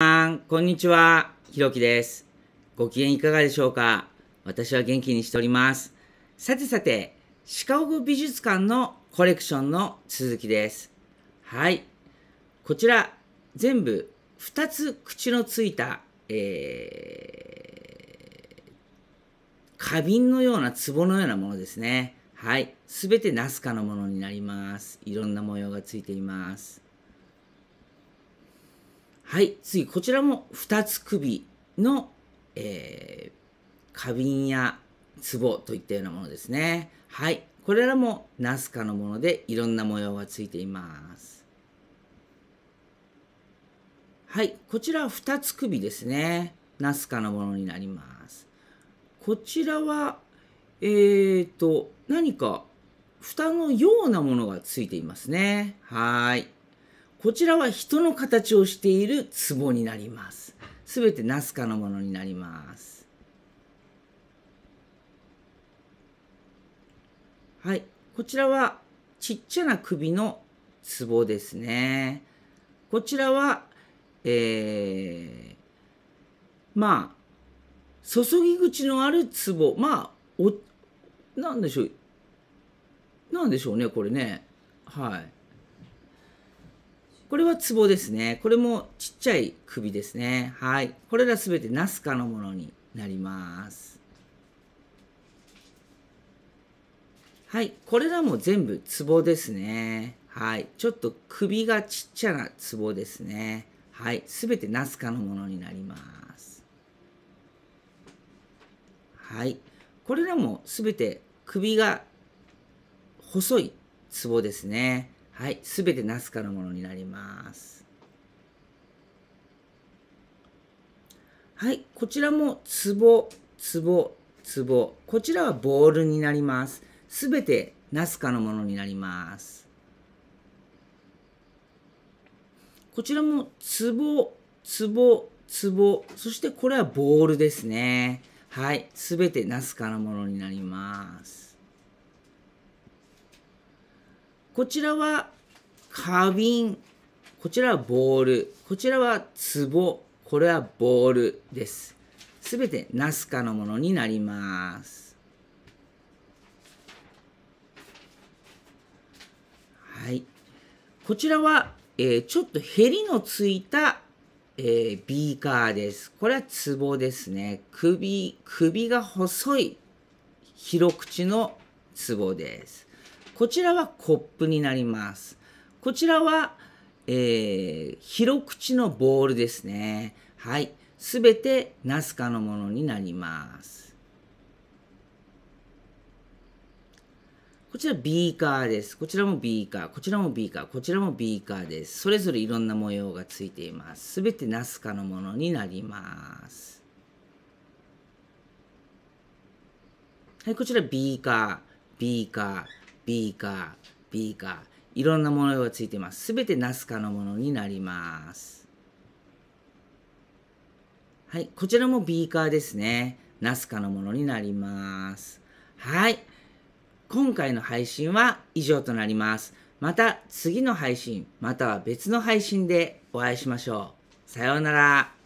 こんにちは、ひろきです。ご機嫌いかがでしょうか私は元気にしております。さてさて、シカゴ美術館のコレクションの続きです。はい。こちら、全部2つ口のついた、えー、花瓶のような壺のようなものですね。はい。すべてナスカのものになります。いろんな模様がついています。はい、次、こちらも2つ首の、えー、花瓶や壺といったようなものですね。はい、これらもナスカのものでいろんな模様がついています。はい、こちらは2つ首ですね。ナスカのものになります。こちらは、えーと、何か蓋のようなものがついていますね。はい。こちらは人の形をしている壺になります。すべてナスカのものになります。はい。こちらはちっちゃな首のツボですね。こちらは、えー、まあ、注ぎ口のあるツボ。まあ、お、なんでしょう。なんでしょうね、これね。はい。これはツボですね。これもちっちゃい首ですね。はい。これらすべてナスカのものになります。はい。これらも全部ツボですね。はい。ちょっと首がちっちゃなツボですね。はい。すべてナスカのものになります。はい。これらもすべて首が細いツボですね。はい、すべてナスカのものになります。はい、こちらもツボ、ツボ、ツボ。こちらはボールになります。すべてナスカのものになります。こちらもツボ、ツボ、ツボ。そしてこれはボールですね。はい、すべてナスカのものになります。こちらは花瓶、こちらはボール、こちらは壺、これはボールです。すべてナスカのものになります。はい。こちらは、えー、ちょっとヘリのついた、えー、ビーカーです。これは壺ですね。首、首が細い広口の壺です。こちらはコップになります。こちらは、えー、広口のボールですね。はい。すべてナスカのものになります。こちらビーカーです。こちらもビーカー、こちらもビーカー、こちらもビーカーです。それぞれいろんな模様がついています。すべてナスカのものになります。はい、こちらビーカー、ビーカー、ビーカー、ビーカー、いろんなものがついてます。すべてナスカのものになります。はい、こちらもビーカーですね。ナスカのものになります。はい。今回の配信は以上となります。また次の配信、または別の配信でお会いしましょう。さようなら。